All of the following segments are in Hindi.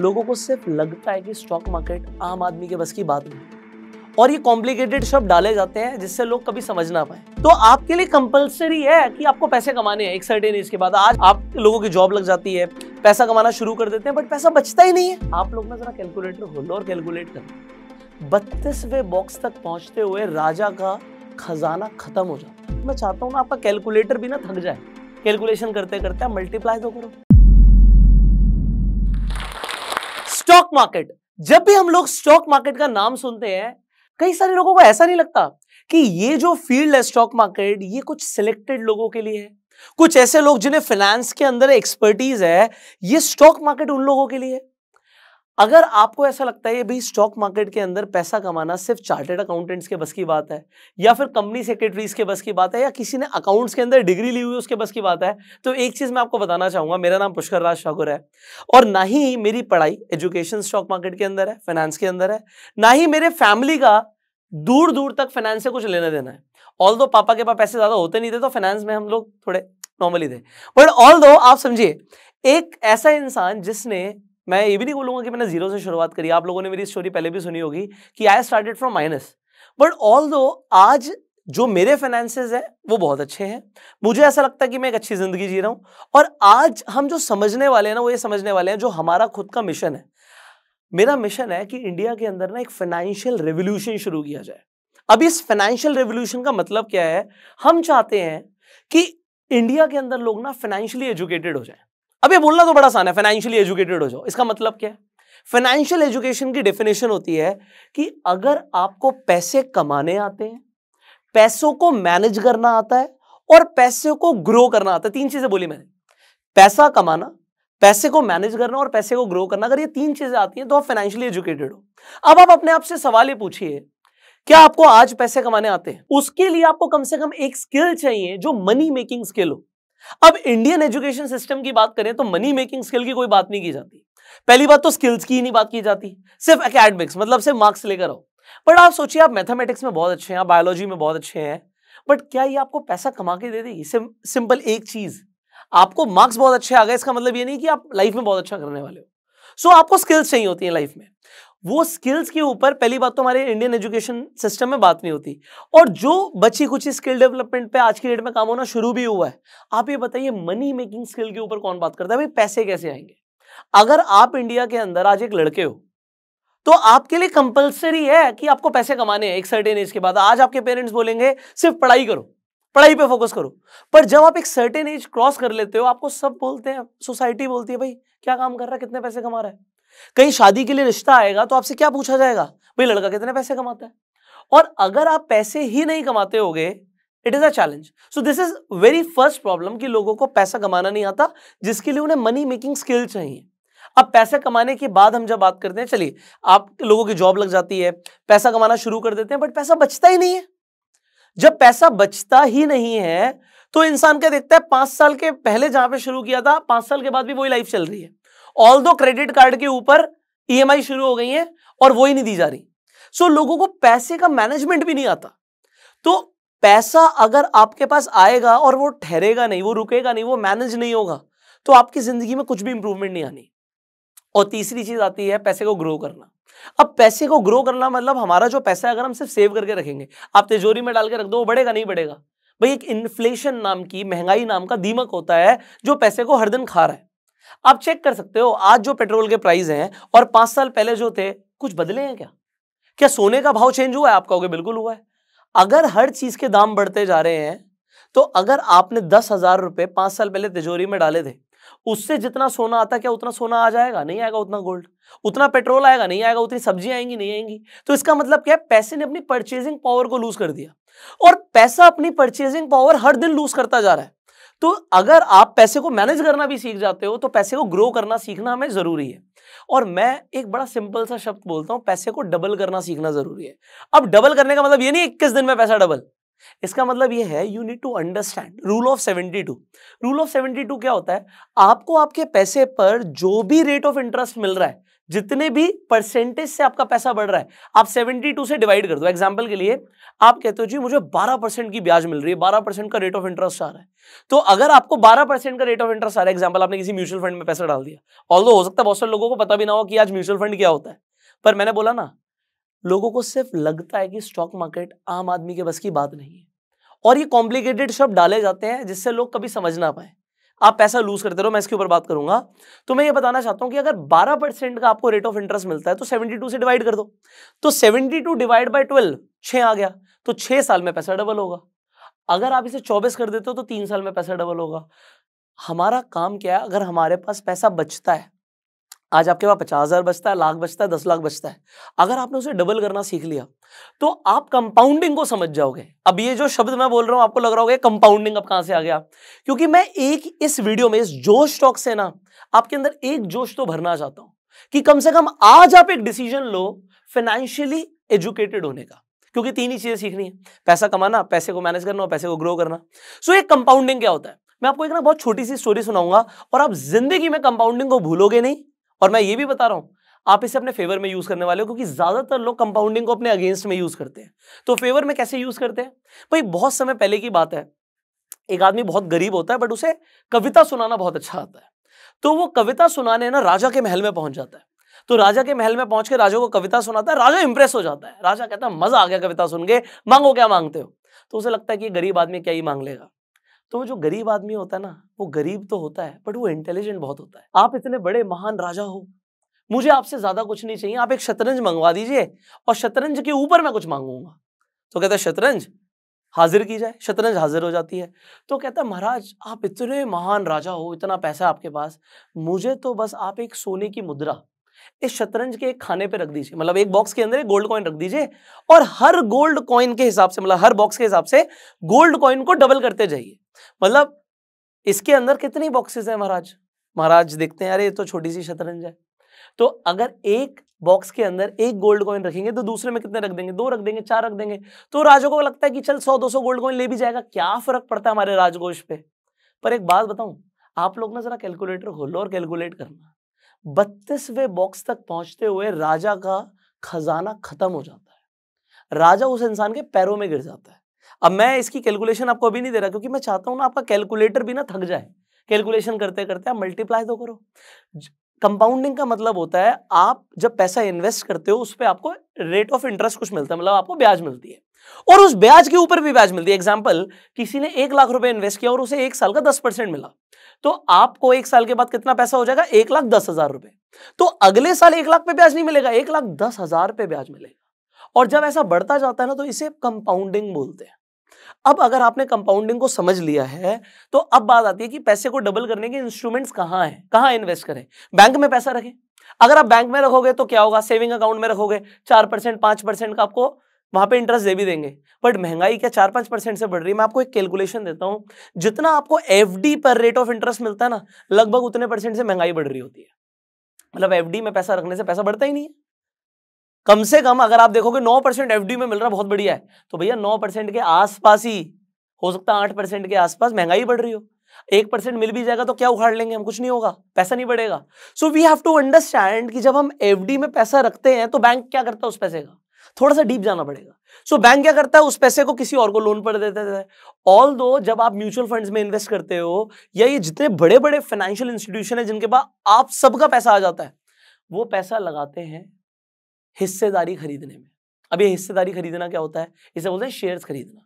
लोगों को सिर्फ लगता है कि स्टॉक मार्केट आम आदमी के बस की बात नहीं और ये कॉम्प्लिकेटेड शब्द डाले जाते हैं जिससे लोग कभी समझ ना पाए तो आपके लिए कंपलसरी है कि आपको पैसे कमाने हैं एक सर्टेन एज के बाद आज आप लोगों की जॉब लग जाती है पैसा कमाना शुरू कर देते हैं बट पैसा बचता ही नहीं है आप लोग ना जरा कैलकुलेटर लो और कैलकुलेट करो बत्तीसवें बॉक्स तक पहुंचते हुए राजा का खजाना खत्म हो जाता है मैं चाहता हूँ ना आपका कैलकुलेटर भी ना थक जाए कैलकुलेशन करते करते आप मल्टीप्लाई तो करो स्टॉक मार्केट जब भी हम लोग स्टॉक मार्केट का नाम सुनते हैं कई सारे लोगों को ऐसा नहीं लगता कि ये जो फील्ड है स्टॉक मार्केट ये कुछ सिलेक्टेड लोगों के लिए है कुछ ऐसे लोग जिन्हें फाइनेंस के अंदर एक्सपर्टीज है ये स्टॉक मार्केट उन लोगों के लिए है अगर आपको ऐसा लगता है भाई स्टॉक मार्केट के अंदर पैसा कमाना सिर्फ चार्टेड अकाउंटेंट्स के बस की बात है या फिर कंपनी सेक्रेटरीज के बस की बात है या किसी ने अकाउंट्स के अंदर डिग्री ली हुई उसके बस की बात है तो एक चीज़ मैं आपको बताना चाहूंगा मेरा नाम पुष्कर राज ठाकुर है और ना ही मेरी पढ़ाई एजुकेशन स्टॉक मार्केट के अंदर है फाइनेंस के अंदर है ना ही मेरे फैमिली का दूर दूर तक फाइनेंस से कुछ लेना देना है ऑल दो पापा के पास पैसे ज़्यादा होते नहीं थे तो फाइनेंस में हम लोग थोड़े नॉर्मली थे बट ऑल दो आप समझिए एक ऐसा इंसान जिसने मैं ये भी नहीं बोलूंगा कि मैंने जीरो से शुरुआत करी आप लोगों ने मेरी स्टोरी पहले भी सुनी होगी कि I started from minus but all आज जो मेरे फाइनेंसेज हैं वो बहुत अच्छे हैं मुझे ऐसा लगता है कि मैं एक अच्छी ज़िंदगी जी रहा हूँ और आज हम जो समझने वाले हैं ना वो ये समझने वाले हैं जो हमारा खुद का मिशन है मेरा मिशन है कि इंडिया के अंदर ना एक फाइनेंशियल रेवोल्यूशन शुरू किया जाए अब इस फाइनेंशियल रेवोल्यूशन का मतलब क्या है हम चाहते हैं कि इंडिया के अंदर लोग ना फाइनेंशियली एजुकेटेड हो जाए अब ये बोलना तो बड़ा आसान है फाइनेंशियली एजुकेटेड हो जाओ इसका मतलब क्या है फाइनेंशियल एजुकेशन की डेफिनेशन होती है कि अगर आपको पैसे कमाने आते हैं पैसों को मैनेज करना आता है और पैसे को ग्रो करना आता है तीन चीजें बोली मैंने पैसा कमाना पैसे को मैनेज करना और पैसे को ग्रो करना अगर ये तीन चीजें आती हैं तो आप फाइनेंशियली एजुकेटेड हो अब आप अपने आप से सवाल ये पूछिए क्या आपको आज पैसे कमाने आते हैं उसके लिए आपको कम से कम एक स्किल चाहिए जो मनी मेकिंग स्किल हो अब इंडियन एजुकेशन सिस्टम की बात करें तो मनी मेकिंग स्किल की कोई बात नहीं की जाती पहली बात तो स्किल्स की ही नहीं बात की जाती सिर्फ अकेडमिक्स मतलब सिर्फ मार्क्स लेकर आओ बट आप सोचिए आप मैथमेटिक्स में बहुत अच्छे हैं आप बायोलॉजी में बहुत अच्छे हैं बट क्या ये आपको पैसा कमा के दे देगी सिम, सिंपल एक चीज आपको मार्क्स बहुत अच्छे आ गए इसका मतलब ये नहीं कि आप लाइफ में बहुत अच्छा करने वाले हो सो so, आपको स्किल्स चाहिए होती है लाइफ में वो स्किल्स के ऊपर पहली बात तो हमारे इंडियन एजुकेशन सिस्टम में बात नहीं होती और जो बची कुछ स्किल डेवलपमेंट पे आज की डेट में काम होना शुरू भी हुआ है आप ये बताइए मनी मेकिंग स्किल के ऊपर कौन बात करता है भाई पैसे कैसे आएंगे अगर आप इंडिया के अंदर आज एक लड़के हो तो आपके लिए कंपलसरी है कि आपको पैसे कमाने हैं एक सर्टेन एज के बाद आज आपके पेरेंट्स बोलेंगे सिर्फ पढ़ाई करो पढ़ाई पे फोकस करो पर जब आप एक सर्टेन एज क्रॉस कर लेते हो आपको सब बोलते हैं सोसाइटी बोलती है भाई क्या काम कर रहा है कितने पैसे कमा रहा है कहीं शादी के लिए रिश्ता आएगा तो आपसे क्या पूछा जाएगा भाई लड़का कितने पैसे कमाता है और अगर आप पैसे ही नहीं कमाते होगे it is a challenge so this is very first problem कि लोगों को पैसा कमाना नहीं आता जिसके लिए उन्हें मनी मेकिंग स्किल चाहिए अब पैसा कमाने के बाद हम जब बात करते हैं चलिए आप लोगों की जॉब लग जाती है पैसा कमाना शुरू कर देते हैं बट पैसा बचता ही नहीं है जब पैसा बचता ही नहीं है तो इंसान क्या देखता है पांच साल के पहले जहां पे शुरू किया था पांच साल के बाद भी वही लाइफ चल रही है ऑल दो क्रेडिट कार्ड के ऊपर ईएमआई e शुरू हो गई है और वो ही नहीं दी जा रही सो so, लोगों को पैसे का मैनेजमेंट भी नहीं आता तो पैसा अगर आपके पास आएगा और वो ठहरेगा नहीं वो रुकेगा नहीं वो मैनेज नहीं होगा तो आपकी जिंदगी में कुछ भी इंप्रूवमेंट नहीं आनी और तीसरी चीज आती है पैसे को ग्रो करना अब पैसे को ग्रो करना मतलब हमारा जो पैसा है अगर हम सिर्फ सेव करके रखेंगे आप तिजोरी में डाल के रख दो वो बढ़ेगा नहीं बढ़ेगा भाई एक इन्फ्लेशन नाम की महंगाई नाम का दीमक होता है जो पैसे को हर दिन खा रहा है आप चेक कर सकते हो आज जो पेट्रोल के प्राइस हैं और पांच साल पहले जो थे कुछ बदले हैं क्या क्या सोने का भाव चेंज हुआ है आपका कहोगे बिल्कुल हुआ है अगर हर चीज के दाम बढ़ते जा रहे हैं तो अगर आपने दस हजार रुपए पांच साल पहले तिजोरी में डाले थे उससे जितना सोना आता क्या उतना सोना आ जाएगा नहीं आएगा उतना गोल्ड उतना पेट्रोल आएगा नहीं आएगा उतनी सब्जियां आएंगी नहीं आएंगी तो इसका मतलब क्या है पैसे ने अपनी परचेजिंग पावर को लूज कर दिया और पैसा अपनी परचेजिंग पावर हर दिन लूज करता जा रहा है तो अगर आप पैसे को मैनेज करना भी सीख जाते हो तो पैसे को ग्रो करना सीखना हमें ज़रूरी है और मैं एक बड़ा सिंपल सा शब्द बोलता हूं पैसे को डबल करना सीखना ज़रूरी है अब डबल करने का मतलब ये नहीं इक्कीस दिन में पैसा डबल इसका मतलब यह है you need to understand rule of seventy two rule of seventy two क्या होता है आपको आपके पैसे पर जो भी रेट ऑफ इंटरेस्ट मिल रहा है जितने भी परसेंटेज से आपका पैसा बढ़ रहा है आप 72 से डिवाइड कर दो एग्जाम्पल के लिए आप कहते हो जी मुझे 12 परसेंट की ब्याज मिल रही है 12 परसेंट का रेट ऑफ इंटरेस्ट आ रहा है तो अगर आपको 12 परसेंट का रेट ऑफ इंटरेस्ट आ रहा है एग्जाम्पल आपने किसी म्यूचुअल फंड में पैसा डाल दिया ऑल हो सकता है बहुत सारे लोगों को पता भी ना हो कि आज म्यूचुअल फंड क्या होता है पर मैंने बोला ना लोगों को सिर्फ लगता है कि स्टॉक मार्केट आम आदमी के बस की बात नहीं है और ये कॉम्प्लिकेटेड शब्द डाले जाते हैं जिससे लोग कभी समझ ना पाए आप पैसा लूज करते रहो मैं इसके ऊपर बात करूंगा तो मैं ये बताना चाहता हूं कि अगर 12 परसेंट का आपको रेट ऑफ इंटरेस्ट मिलता है तो 72 से डिवाइड कर दो तो 72 डिवाइड बाय 12 छ आ गया तो छह साल में पैसा डबल होगा अगर आप इसे चौबीस कर देते हो तो तीन साल में पैसा डबल होगा हमारा काम क्या है अगर हमारे पास पैसा बचता है आज आपके पास पचास हज़ार बचता है लाख बचता है दस लाख बचता है अगर आपने उसे डबल करना सीख लिया तो आप कंपाउंडिंग को समझ जाओगे अब ये जो शब्द मैं बोल रहा हूं आपको लग रहा होगा कंपाउंडिंग अब कहां से आ गया क्योंकि मैं एक इस वीडियो में इस जोश टॉक से ना आपके अंदर एक जोश तो भरना चाहता हूं कि कम से कम आज आप एक डिसीजन लो फाइनेंशियली एजुकेटेड होने का क्योंकि तीन ही चीज़ें सीखनी है पैसा कमाना पैसे को मैनेज करना और पैसे को ग्रो करना सो एक कंपाउंडिंग क्या होता है मैं आपको एक ना बहुत छोटी सी स्टोरी सुनाऊंगा और आप जिंदगी में कंपाउंडिंग को भूलोगे नहीं और मैं ये भी बता रहा हूँ आप इसे अपने फेवर में यूज करने वाले हो क्योंकि ज्यादातर लोग कंपाउंडिंग को अपने अगेंस्ट में यूज करते हैं तो फेवर में कैसे यूज करते हैं भाई बहुत समय पहले की बात है एक आदमी बहुत गरीब होता है बट उसे कविता सुनाना बहुत अच्छा आता है तो वो कविता सुनाने ना राजा के महल में पहुंच जाता है तो राजा के महल में पहुंच के राजा को कविता सुनाता है राजा इंप्रेस हो जाता है राजा कहता है मजा आ गया कविता सुन के मांगो क्या मांगते हो तो उसे लगता है कि गरीब आदमी क्या ही मांग लेगा तो वो जो गरीब आदमी होता है ना वो गरीब तो होता है बट वो इंटेलिजेंट बहुत होता है आप इतने बड़े महान राजा हो मुझे आपसे ज्यादा कुछ नहीं चाहिए आप एक शतरंज मंगवा दीजिए और शतरंज के ऊपर मैं कुछ मांगूंगा तो कहता है शतरंज हाजिर की जाए शतरंज हाजिर हो जाती है तो कहता है महाराज आप इतने महान राजा हो इतना पैसा आपके पास मुझे तो बस आप एक सोने की मुद्रा इस शतरंज के खाने पे रख दीजिए मतलब एक बॉक्स के अंदर एक गोल्ड कॉइन रख दीजिए और हर गोल्ड कॉइन के हिसाब से मतलब हर बॉक्स के हिसाब से गोल्ड कॉइन को डबल करते जाइए मतलब इसके अंदर कितनी बॉक्सेस हैं महाराज महाराज देखते हैं अरे ये तो छोटी सी शतरंज है तो अगर एक बॉक्स के अंदर एक गोल्ड कॉइन रखेंगे तो दूसरे में कितने रख देंगे दो रख देंगे चार रख देंगे तो राजो को लगता है कि चल सौ दो सौ गोल्ड कॉइन ले भी जाएगा क्या फर्क पड़ता है हमारे राजकोष पे पर एक बात बताऊं आप लोग ना जरा कैलकुलेटर खोल लो और कैलकुलेट करना बत्तीसवें बॉक्स तक पहुंचते हुए राजा का खजाना खत्म हो जाता है राजा उस इंसान के पैरों में गिर जाता है अब मैं इसकी कैलकुलेशन आपको अभी नहीं दे रहा क्योंकि मैं चाहता हूं ना आपका कैलकुलेटर भी ना थक जाए कैलकुलेशन करते करते आप मल्टीप्लाई तो करो कंपाउंडिंग का मतलब होता है आप जब पैसा इन्वेस्ट करते हो उस पर आपको रेट ऑफ इंटरेस्ट कुछ मिलता है मतलब आपको ब्याज मिलती है और उस ब्याज के ऊपर भी ब्याज मिलती है एग्जाम्पल किसी ने एक लाख रुपए इन्वेस्ट किया और उसे एक साल का दस परसेंट मिला तो आपको एक साल के बाद कितना पैसा हो जाएगा एक लाख दस हजार रुपए तो अगले साल एक लाख पे ब्याज नहीं मिलेगा एक लाख दस हजार पे ब्याज मिलेगा और जब ऐसा बढ़ता जाता है ना तो इसे कंपाउंडिंग बोलते हैं अब अगर आपने कंपाउंडिंग को समझ लिया है तो अब बात आती है कि पैसे को डबल करने के इंस्ट्रूमेंट्स कहां है कहां इन्वेस्ट करें बैंक में पैसा रखें अगर आप बैंक में रखोगे तो क्या होगा सेविंग अकाउंट में रखोगे चार परसेंट पांच परसेंट का आपको वहां पे इंटरेस्ट दे भी देंगे बट महंगाई क्या चार पांच परसेंट से बढ़ रही है मैं आपको एक कैलकुलेशन देता हूँ जितना आपको एफ पर रेट ऑफ इंटरेस्ट मिलता है ना लगभग उतने परसेंट से महंगाई बढ़ रही होती है मतलब एफडी में पैसा रखने से पैसा बढ़ता ही नहीं है कम से कम अगर आप देखोगे नौ परसेंट में मिल रहा बहुत बढ़िया है तो भैया नौ परसेंट के आसपास ही हो सकता है आठ परसेंट के आसपास महंगाई बढ़ रही हो एक परसेंट मिल भी जाएगा तो क्या उखाड़ लेंगे हम कुछ नहीं होगा पैसा नहीं बढ़ेगा so we have to understand कि जब हम एफ में पैसा रखते हैं तो बैंक क्या करता है उस पैसे का थोड़ा सा डीप जाना पड़ेगा सो so, बैंक क्या करता है उस पैसे को किसी और को लोन पर देता है ऑल दो जब आप म्यूचुअल फंड्स में इन्वेस्ट करते हो या ये जितने बड़े बड़े फाइनेंशियल इंस्टीट्यूशन है जिनके पास आप सबका पैसा आ जाता है वो पैसा लगाते हैं हिस्सेदारी खरीदने में अब ये हिस्सेदारी खरीदना क्या होता है इसे बोलते हैं शेयर्स खरीदना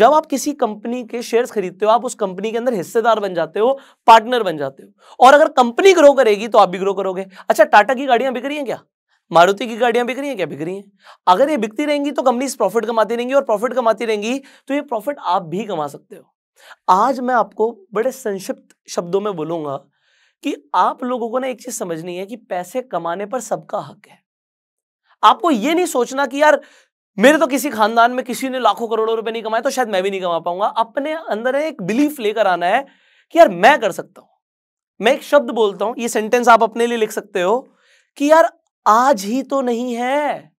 जब आप किसी कंपनी के शेयर्स खरीदते हो आप उस कंपनी के अंदर हिस्सेदार बन जाते हो पार्टनर बन जाते हो और अगर कंपनी ग्रो करेगी तो आप भी ग्रो करोगे अच्छा टाटा की गाड़ियां बिक रही हैं क्या मारुति की गाड़ियां बिक रही हैं क्या बिक रही हैं अगर ये बिकती रहेंगी तो कंपनी प्रॉफिट कमाती रहेंगी और प्रॉफिट कमाती रहेंगी तो ये प्रॉफिट आप भी कमा सकते हो आज मैं आपको बड़े संक्षिप्त शब्दों में बोलूंगा कि आप लोगों को ना एक चीज समझनी है कि पैसे कमाने पर सबका हक है आपको ये नहीं सोचना कि यार मेरे तो किसी खानदान में किसी ने लाखों करोड़ों रुपए नहीं कमाए तो शायद मैं भी नहीं कमा पाऊंगा अपने अंदर एक बिलीफ लेकर आना है कि यार मैं कर सकता हूं मैं एक शब्द बोलता हूं ये सेंटेंस आप अपने लिए लिख सकते हो कि यार आज ही तो नहीं है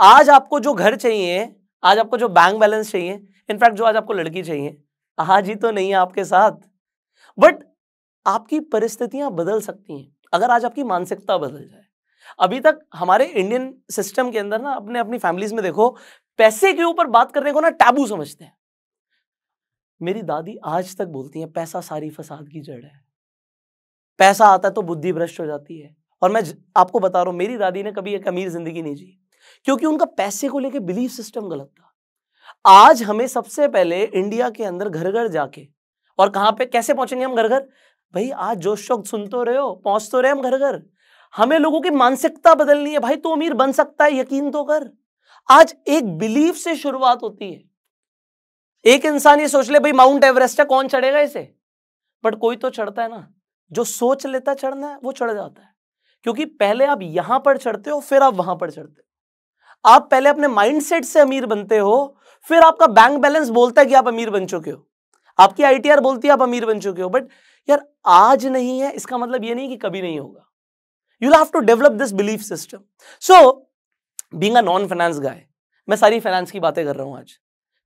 आज आपको जो घर चाहिए आज आपको जो बैंक बैलेंस चाहिए इनफैक्ट जो आज आपको लड़की चाहिए आज ही तो नहीं है आपके साथ बट आपकी परिस्थितियां बदल सकती हैं अगर आज आपकी मानसिकता बदल जाए अभी तक हमारे इंडियन सिस्टम के अंदर ना अपने अपनी फैमिलीज में देखो पैसे के ऊपर बात करने को ना टैबू समझते हैं मेरी दादी आज तक बोलती है पैसा सारी फसाद की जड़ है पैसा आता है तो बुद्धि भ्रष्ट हो जाती है और मैं आपको बता रहा हूं मेरी दादी ने कभी एक अमीर जिंदगी नहीं जी क्योंकि उनका पैसे को लेकर बिलीफ सिस्टम गलत था आज हमें सबसे पहले इंडिया के अंदर घर घर जाके और कहां पे कैसे पहुंचेंगे हम घर घर भाई आज जोश शौक सुन तो रहे हो पहुंच तो रहे हम घर घर हमें लोगों की मानसिकता बदलनी है भाई तू तो अमीर बन सकता है यकीन तो कर आज एक बिलीफ से शुरुआत होती है एक इंसान ये सोच ले भाई माउंट एवरेस्ट है कौन चढ़ेगा इसे बट कोई तो चढ़ता है ना जो सोच लेता चढ़ना है वो चढ़ जाता है क्योंकि पहले आप यहां पर चढ़ते हो फिर आप वहां पर चढ़ते हो आप पहले अपने माइंडसेट से अमीर बनते हो फिर आपका बैंक बैलेंस बोलता है कि आप अमीर बन चुके हो आपकी आईटीआर बोलती है आप अमीर बन चुके हो बट यार आज नहीं है इसका मतलब यह नहीं कि कभी नहीं होगा you have to develop this belief system so being non finance guy मैं सारी फाइनेंस की बातें कर रहा हूं आज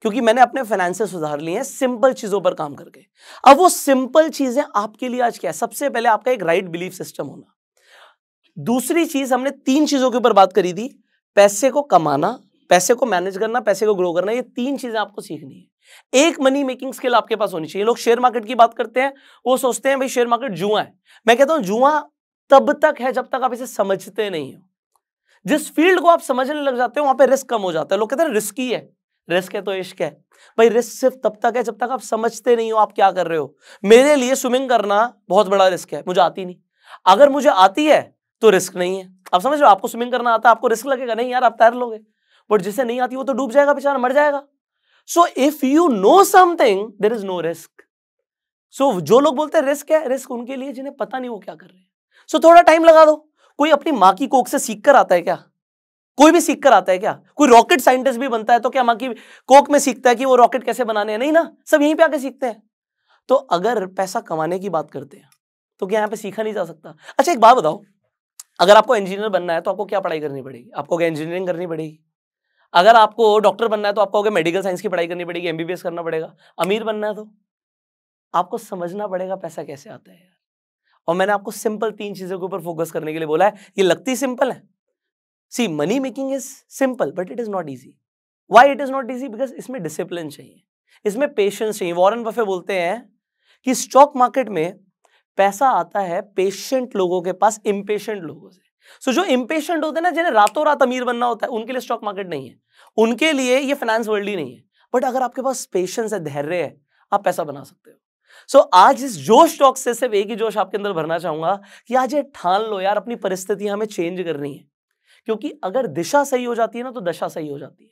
क्योंकि मैंने अपने फाइनेंस सुधार लिए हैं सिंपल चीज़ों पर काम करके अब वो सिंपल चीज़ें आपके लिए आज क्या है सबसे पहले आपका एक राइट बिलीफ सिस्टम होना दूसरी चीज हमने तीन चीजों के ऊपर बात करी थी पैसे को कमाना पैसे को मैनेज करना पैसे को ग्रो करना ये तीन चीजें आपको सीखनी है एक मनी मेकिंग स्किल आपके पास होनी चाहिए लोग शेयर मार्केट की बात करते हैं वो सोचते हैं भाई शेयर मार्केट जुआ है मैं कहता हूं जुआ तब तक है जब तक आप इसे समझते नहीं हो जिस फील्ड को आप समझने लग जाते हो वहां पे रिस्क कम हो जाता है लोग कहते हैं रिस्की है रिस्क है तो इश्क है भाई रिस्क सिर्फ तब तक है जब तक आप समझते नहीं हो आप क्या कर रहे हो मेरे लिए स्विमिंग करना बहुत बड़ा रिस्क है मुझे आती नहीं अगर मुझे आती है तो रिस्क नहीं है आप समझ लो आपको स्विमिंग करना आता है आपको रिस्क लगेगा नहीं यार आप तैर लोगे बट जिसे नहीं आती वो तो डूब जाएगा बेचारा मर जाएगा so if you know something there is no risk so जो लोग बोलते हैं रिस्क है रिस्क उनके लिए जिन्हें पता नहीं वो क्या कर रहे हैं सो so, थोड़ा टाइम लगा दो कोई अपनी माँ की कोक से सीख कर आता है क्या कोई भी सीख कर आता है क्या कोई रॉकेट साइंटिस्ट भी बनता है तो क्या माँ की कोक में सीखता है कि वो रॉकेट कैसे बनाने हैं नहीं ना सब यहीं पे आके सीखते हैं तो अगर पैसा कमाने की बात करते हैं तो क्या यहाँ पे सीखा नहीं जा सकता अच्छा एक बात बताओ अगर आपको इंजीनियर बनना है तो आपको क्या पढ़ाई करनी पड़ेगी आपको क्या इंजीनियरिंग करनी पड़ेगी अगर आपको डॉक्टर बनना है तो आपको मेडिकल साइंस की पढ़ाई करनी पड़ेगी एमबीबीएस करना पड़ेगा अमीर बनना है तो आपको समझना पड़ेगा पैसा कैसे आता है यार और मैंने आपको सिंपल तीन चीज़ों के ऊपर फोकस करने के लिए बोला है ये लगती सिंपल है see money making is simple but it is not easy why it is not easy because इसमें डिसिप्लिन चाहिए इसमें पेशेंस चाहिए वॉरन बफे बोलते हैं कि स्टॉक मार्केट में पैसा आता है पेशेंट लोगों के पास इम्पेशेंट लोगों से सो so, जो इम्पेशेंट होते हैं ना जिन्हें रातों रात अमीर बनना होता है उनके लिए स्टॉक मार्केट नहीं है उनके लिए ये फाइनेंस वर्ल्ड ही नहीं है बट अगर आपके पास पेशेंस है धैर्य है आप पैसा बना सकते हो सो so, आज इस जोश स्टॉक से सिर्फ एक ही जोश आपके अंदर भरना चाहूंगा कि आज ये ठान लो यार अपनी परिस्थितियां हमें चेंज करनी है क्योंकि अगर दिशा सही हो जाती है ना तो दशा सही हो जाती है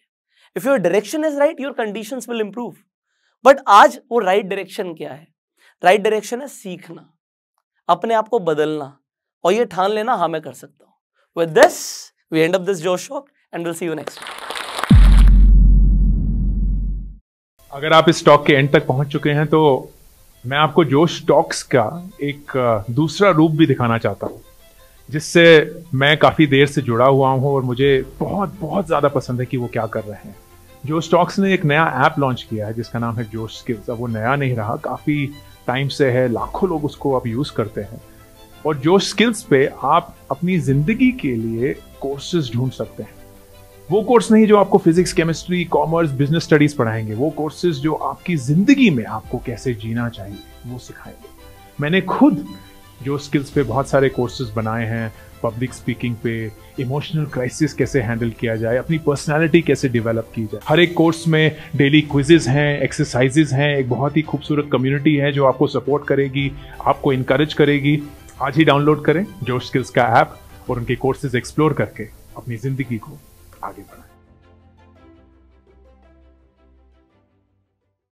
if your direction is right your condition will improve but आज वो राइट right डायरेक्शन क्या है राइट right डायरेक्शन है सीखना अपने आप को बदलना और ये ठान लेना हाँ मैं कर सकता हूँ with this we end of this जो shock and will see you next अगर आप इस स्टॉक के एंड तक पहुंच चुके हैं तो मैं आपको जो स्टॉक्स का एक दूसरा रूप भी दिखाना चाहता हूँ जिससे मैं काफ़ी देर से जुड़ा हुआ हूँ और मुझे बहुत बहुत ज़्यादा पसंद है कि वो क्या कर रहे हैं जो स्टॉक्स ने एक नया ऐप लॉन्च किया है जिसका नाम है जोश स्किल्स अब वो नया नहीं रहा काफ़ी टाइम से है लाखों लोग उसको आप यूज़ करते हैं और जो स्किल्स पे आप अपनी ज़िंदगी के लिए कोर्सेज ढूंढ सकते हैं वो कोर्स नहीं जो आपको physics chemistry commerce business studies पढ़ाएंगे वो कोर्सेज जो आपकी ज़िंदगी में आपको कैसे जीना चाहिए वो सिखाएंगे मैंने खुद जो स्किल्स पे बहुत सारे कोर्सेज बनाए हैं पब्लिक स्पीकिंग पे इमोशनल क्राइसिस कैसे हैंडल किया जाए अपनी पर्सनालिटी कैसे डेवलप की जाए हर एक कोर्स में डेली क्विजेज हैं एक्सरसाइजेज हैं एक बहुत ही खूबसूरत कम्युनिटी है जो आपको सपोर्ट करेगी आपको इनक्रेज करेगी आज ही डाउनलोड करें जोश स्किल्स का ऐप और उनके कोर्सेज एक्सप्लोर करके अपनी ज़िंदगी को आगे बढ़ाएं